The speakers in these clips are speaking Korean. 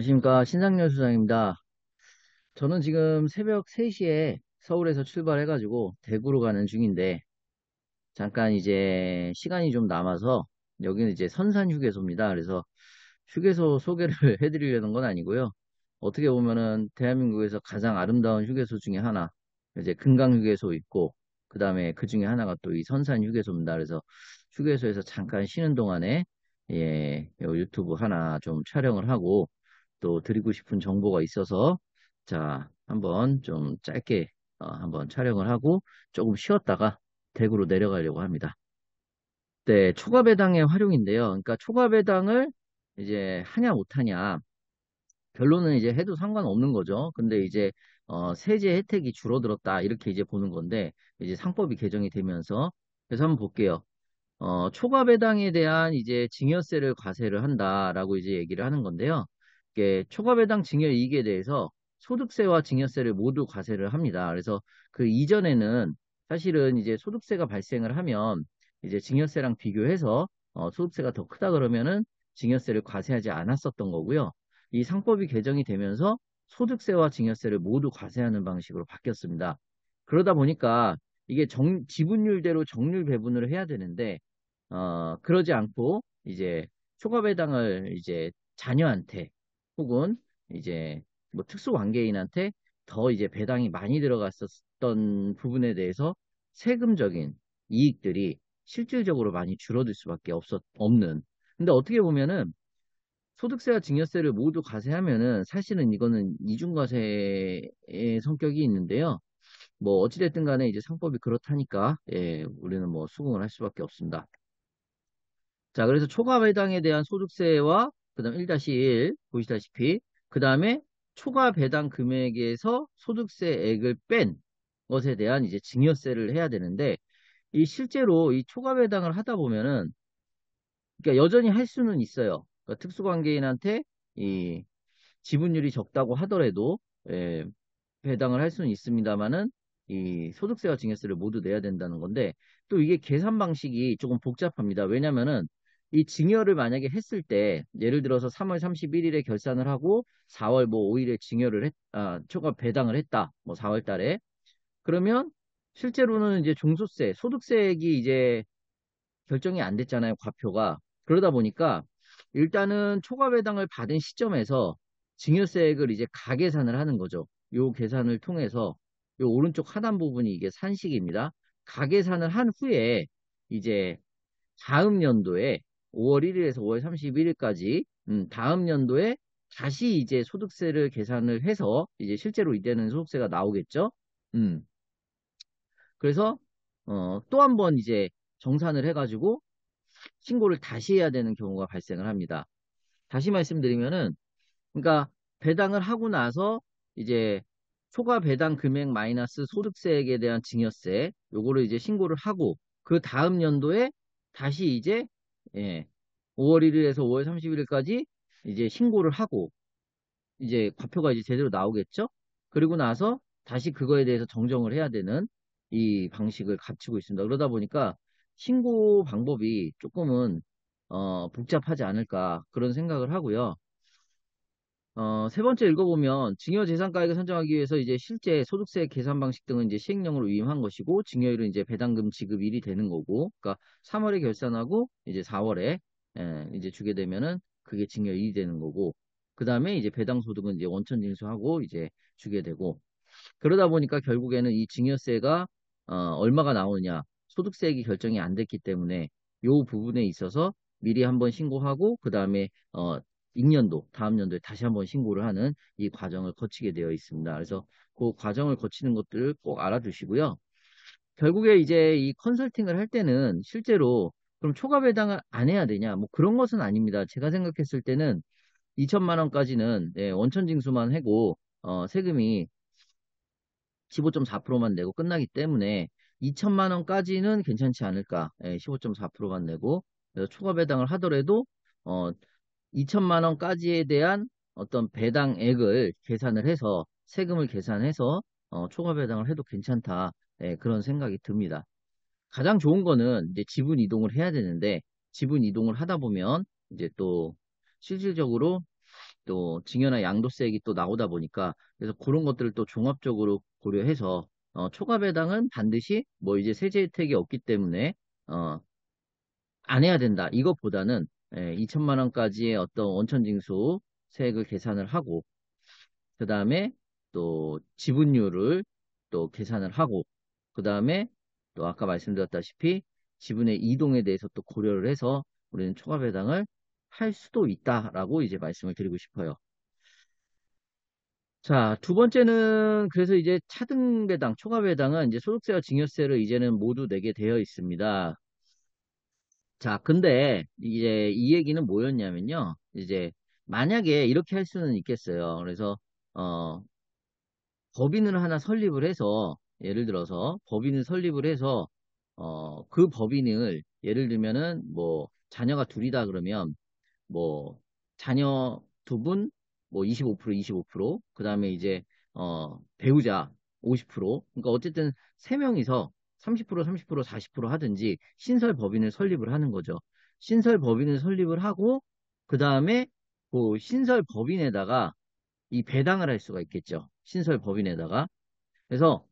안녕하십니까 신상렬 수장입니다. 저는 지금 새벽 3시에 서울에서 출발해가지고 대구로 가는 중인데 잠깐 이제 시간이 좀 남아서 여기는 이제 선산 휴게소입니다. 그래서 휴게소 소개를 해드리려는 건 아니고요. 어떻게 보면은 대한민국에서 가장 아름다운 휴게소 중에 하나 이제 금강 휴게소 있고 그 다음에 그 중에 하나가 또 이 선산 휴게소입니다. 그래서 휴게소에서 잠깐 쉬는 동안에 예, 유튜브 하나 좀 촬영을 하고 또 드리고 싶은 정보가 있어서 자 한번 좀 짧게 어, 한번 촬영을 하고 조금 쉬었다가 댁으로 내려가려고 합니다. 네, 초과 배당의 활용인데요. 그러니까 초과 배당을 이제 하냐 못하냐 결론은 이제 해도 상관없는 거죠. 근데 이제 어, 세제 혜택이 줄어들었다 이렇게 이제 보는 건데 이제 상법이 개정이 되면서 그래서 한번 볼게요. 어, 초과 배당에 대한 이제 증여세를 과세를 한다라고 이제 얘기를 하는 건데요. 초과배당 징여 이익에 대해서 소득세와 증여세를 모두 과세를 합니다. 그래서 그 이전에는 사실은 이제 소득세가 발생을 하면 이제 증여세랑 비교해서 어, 소득세가 더 크다 그러면은 증여세를 과세하지 않았었던 거고요. 이 상법이 개정이 되면서 소득세와 증여세를 모두 과세하는 방식으로 바뀌었습니다. 그러다 보니까 이게 정, 지분율대로 정률 배분을 해야 되는데 어, 그러지 않고 이제 초과배당을 이제 자녀한테 혹은 이제 뭐 특수 관계인한테 더 이제 배당이 많이 들어갔었던 부분에 대해서 세금적인 이익들이 실질적으로 많이 줄어들 수밖에 없었 없는. 근데 어떻게 보면은 소득세와 증여세를 모두 과세하면은 사실은 이거는 이중과세의 성격이 있는데요. 뭐 어찌됐든 간에 이제 상법이 그렇다니까 예, 우리는 뭐 수긍을 할 수밖에 없습니다. 자, 그래서 초과 배당에 대한 소득세와 그 다음 1-1 보시다시피 그 다음에 초과 배당 금액에서 소득세액을 뺀 것에 대한 이제 증여세를 해야 되는데 이 실제로 이 초과 배당을 하다 보면은 그러니까 여전히 할 수는 있어요. 그러니까 특수관계인한테 이 지분율이 적다고 하더라도 예, 배당을 할 수는 있습니다만은 이 소득세와 증여세를 모두 내야 된다는 건데 또 이게 계산 방식이 조금 복잡합니다. 왜냐면은 이 증여를 만약에 했을 때 예를 들어서 3월 31일에 결산을 하고 4월 뭐 5일에 증여를 했, 아, 초과 배당을 했다. 뭐 4월 달에 그러면 실제로는 이제 종소세, 소득세액이 이제 결정이 안 됐잖아요, 과표가. 그러다 보니까 일단은 초과 배당을 받은 시점에서 증여세액을 이제 가계산을 하는 거죠. 요 계산을 통해서 요 오른쪽 하단 부분이 이게 산식입니다. 가계산을 한 후에 이제 다음 연도에 5월 1일에서 5월 31일까지 음, 다음 연도에 다시 이제 소득세를 계산을 해서 이제 실제로 이때는 소득세가 나오겠죠. 음. 그래서 어, 또 한 번 이제 정산을 해가지고 신고를 다시 해야 되는 경우가 발생을 합니다. 다시 말씀드리면은 그러니까 배당을 하고 나서 이제 초과 배당 금액 마이너스 소득세액에 대한 증여세 요거를 이제 신고를 하고 그 다음 연도에 다시 이제 예. 5월 1일에서 5월 31일까지 이제 신고를 하고 이제 과표가 이제 제대로 나오겠죠? 그리고 나서 다시 그거에 대해서 정정을 해야 되는 이 방식을 갖추고 있습니다. 그러다 보니까 신고 방법이 조금은 어, 복잡하지 않을까 그런 생각을 하고요. 어, 세 번째 읽어보면 증여재산가액을 선정하기 위해서 이제 실제 소득세 계산 방식 등은 이제 시행령으로 위임한 것이고 증여율은 이제 배당금 지급일이 되는 거고 그러니까 3월에 결산하고 이제 4월에 예, 이제 주게 되면은 그게 증여일이 되는 거고 그 다음에 이제 배당소득은 이제 원천 징수하고 이제 주게 되고 그러다 보니까 결국에는 이 증여세가 어, 얼마가 나오느냐 소득세액이 결정이 안 됐기 때문에 요 부분에 있어서 미리 한번 신고하고 그 다음에 어, 익년도 다음 년도에 다시 한번 신고를 하는 이 과정을 거치게 되어 있습니다. 그래서 그 과정을 거치는 것들을 꼭 알아두시고요. 결국에 이제 이 컨설팅을 할 때는 실제로 그럼 초과 배당을 안 해야 되냐? 뭐 그런 것은 아닙니다. 제가 생각했을 때는 2천만 원까지는 네, 원천 징수만 해고 어, 세금이 15.4%만 내고 끝나기 때문에 2천만 원까지는 괜찮지 않을까? 예, 15.4%만 내고 어, 초과 배당을 하더라도 어, 2천만 원까지에 대한 어떤 배당액을 계산을 해서 세금을 계산해서 어, 초과 배당을 해도 괜찮다 네, 그런 생각이 듭니다. 가장 좋은 거는 이제 지분 이동을 해야 되는데 지분 이동을 하다 보면 이제 또 실질적으로 또 증여나 양도세액이 또 나오다 보니까 그래서 그런 것들을 또 종합적으로 고려해서 어, 초과 배당은 반드시 뭐 이제 세제 혜택이 없기 때문에 어, 안 해야 된다. 이것보다는 2천만 예, 원까지의 어떤 원천징수 세액을 계산을 하고 그 다음에 또 지분율을 또 계산을 하고 그 다음에 또 아까 말씀드렸다시피 지분의 이동에 대해서 또 고려를 해서 우리는 초과 배당을 할 수도 있다라고 이제 말씀을 드리고 싶어요. 자, 두 번째는 그래서 이제 차등 배당, 초과 배당은 이제 소득세와 증여세를 이제는 모두 내게 되어 있습니다. 자, 근데 이제 이 얘기는 뭐였냐면요. 이제 만약에 이렇게 할 수는 있겠어요. 그래서 어 법인을 하나 설립을 해서 예를 들어서 법인을 설립을 해서 어 그 법인을 예를 들면은 뭐 자녀가 둘이다 그러면 뭐 자녀 두 분 뭐 25% 25%그 다음에 이제 어 배우자 50% 그러니까 어쨌든 세 명이서 30% 30% 40% 하든지 신설 법인을 설립을 하는 거죠. 신설 법인을 설립을 하고 그 다음에 그 신설 법인에다가 이 배당을 할 수가 있겠죠. 신설 법인에다가 그래서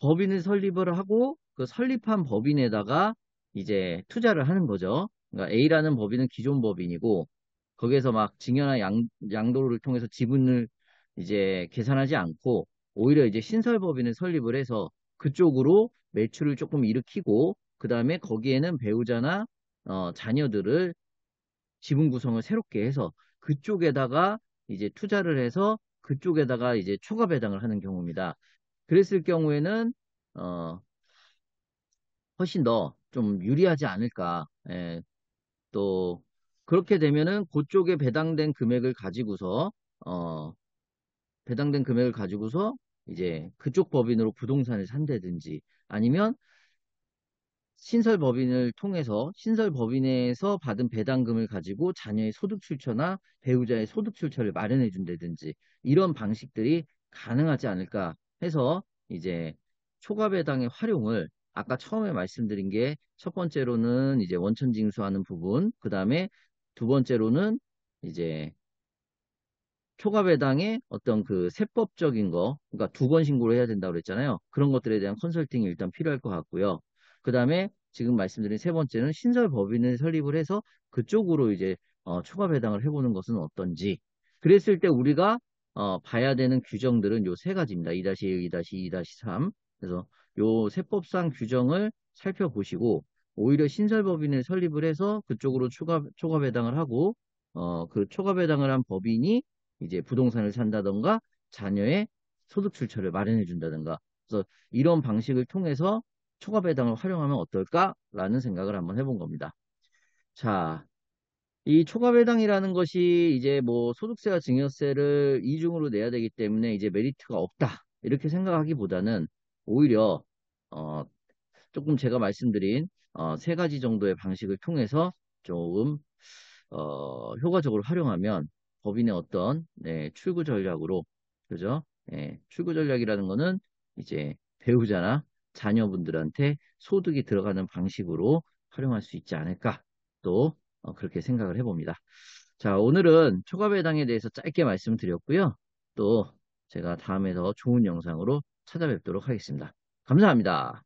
법인을 설립을 하고 그 설립한 법인에다가 이제 투자를 하는 거죠. 그러니까 A라는 법인은 기존 법인이고 거기에서 막 증여나 양, 양도를 통해서 지분을 이제 계산하지 않고 오히려 이제 신설 법인을 설립을 해서 그쪽으로 매출을 조금 일으키고 그 다음에 거기에는 배우자나 어, 자녀들을 지분 구성을 새롭게 해서 그쪽에다가 이제 투자를 해서 그쪽에다가 이제 초과 배당을 하는 경우입니다. 그랬을 경우에는 어, 훨씬 더 좀 유리하지 않을까. 예, 또 그렇게 되면은 그쪽에 배당된 금액을 가지고서 어, 배당된 금액을 가지고서 이제 그쪽 법인으로 부동산을 산다든지 아니면 신설 법인을 통해서 신설 법인에서 받은 배당금을 가지고 자녀의 소득 출처나 배우자의 소득 출처를 마련해 준다든지 이런 방식들이 가능하지 않을까 해서 이제 초과 배당의 활용을 아까 처음에 말씀드린 게 첫 번째로는 이제 원천 징수하는 부분, 그 다음에 두 번째로는 이제 초과배당의 어떤 그 세법적인 거, 그러니까 두번 신고를 해야 된다고 그랬잖아요. 그런 것들에 대한 컨설팅이 일단 필요할 것 같고요. 그 다음에 지금 말씀드린 세 번째는 신설 법인을 설립을 해서 그쪽으로 이제 어, 초과 배당을 해보는 것은 어떤지. 그랬을 때 우리가 어, 봐야 되는 규정들은 요 세 가지입니다. 2-1, 2-2, 2-3. 그래서 요 세법상 규정을 살펴보시고 오히려 신설법인을 설립을 해서 그쪽으로 초과, 초과 배당을 하고 어, 그 초과 배당을 한 법인이 이제 부동산을 산다던가 자녀의 소득 출처를 마련해 준다던가 그래서 이런 방식을 통해서 초과 배당을 활용하면 어떨까라는 생각을 한번 해본 겁니다. 자, 이 초과 배당이라는 것이 이제 뭐 소득세와 증여세를 이중으로 내야 되기 때문에 이제 메리트가 없다 이렇게 생각하기보다는 오히려 어 조금 제가 말씀드린 어세 가지 정도의 방식을 통해서 조금 어 효과적으로 활용하면 법인의 어떤 네, 출구 전략으로 그죠? 네, 출구 전략이라는 거는 이제 배우자나 자녀분들한테 소득이 들어가는 방식으로 활용할 수 있지 않을까 또 어, 그렇게 생각을 해봅니다. 자 오늘은 초과배당에 대해서 짧게 말씀드렸고요. 또 제가 다음에 더 좋은 영상으로 찾아뵙도록 하겠습니다. 감사합니다.